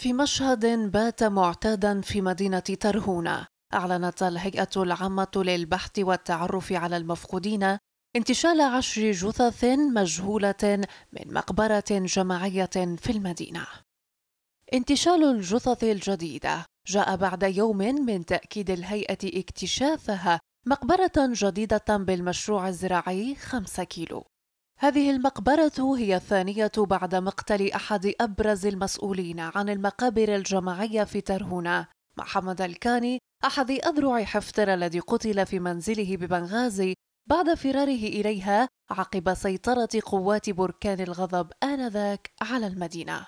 في مشهد بات معتادا في مدينة ترهونة أعلنت الهيئة العامة للبحث والتعرف على المفقودين انتشال عشر جثث مجهولة من مقبرة جماعية في المدينة. انتشال الجثث الجديدة جاء بعد يوم من تأكيد الهيئة اكتشافها مقبرة جديدة بالمشروع الزراعي 5 كيلو هذه المقبرة هي الثانية بعد مقتل أحد أبرز المسؤولين عن المقابر الجماعية في ترهونة محمد الكاني أحد أذرع حفتر الذي قتل في منزله ببنغازي بعد فراره إليها عقب سيطرة قوات بركان الغضب آنذاك على المدينة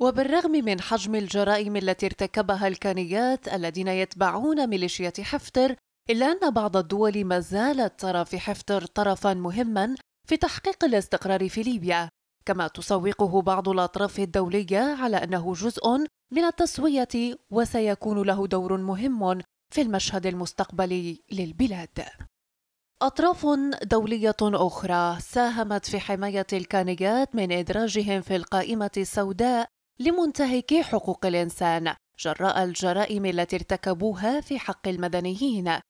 وبالرغم من حجم الجرائم التي ارتكبها الكانيات الذين يتبعون ميليشيات حفتر إلا أن بعض الدول ما زالت ترى في حفتر طرفا مهما في تحقيق الاستقرار في ليبيا كما تسوقه بعض الأطراف الدولية على أنه جزء من التسوية وسيكون له دور مهم في المشهد المستقبلي للبلاد. أطراف دولية أخرى ساهمت في حماية الكانيات من إدراجهم في القائمة السوداء لمنتهكي حقوق الإنسان جراء الجرائم التي ارتكبوها في حق المدنيين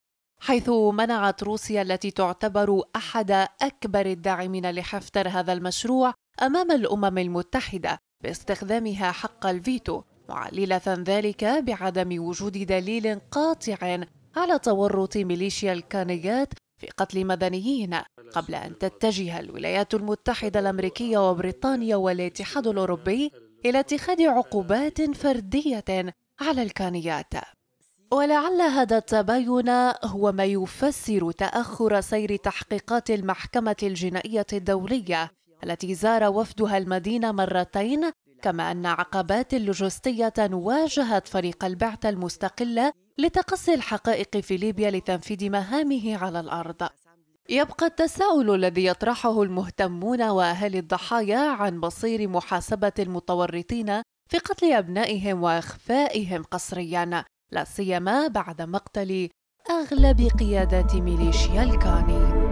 حيث منعت روسيا التي تعتبر احد اكبر الداعمين لحفتر هذا المشروع امام الامم المتحده باستخدامها حق الفيتو معلله ذلك بعدم وجود دليل قاطع على تورط ميليشيا الكانيات في قتل مدنيين قبل ان تتجه الولايات المتحده الامريكيه وبريطانيا والاتحاد الاوروبي الى اتخاذ عقوبات فرديه على الكانيات ولعل هذا التباين هو ما يفسر تأخر سير تحقيقات المحكمة الجنائية الدولية التي زار وفدها المدينة مرتين كما أن عقبات لوجستية واجهت فريق البعثة المستقلة لتقصي الحقائق في ليبيا لتنفيذ مهامه على الأرض يبقى التساؤل الذي يطرحه المهتمون وأهالي الضحايا عن مصير محاسبة المتورطين في قتل أبنائهم وإخفائهم قسريا لا سيما بعد مقتل أغلب قيادات ميليشيا الكاني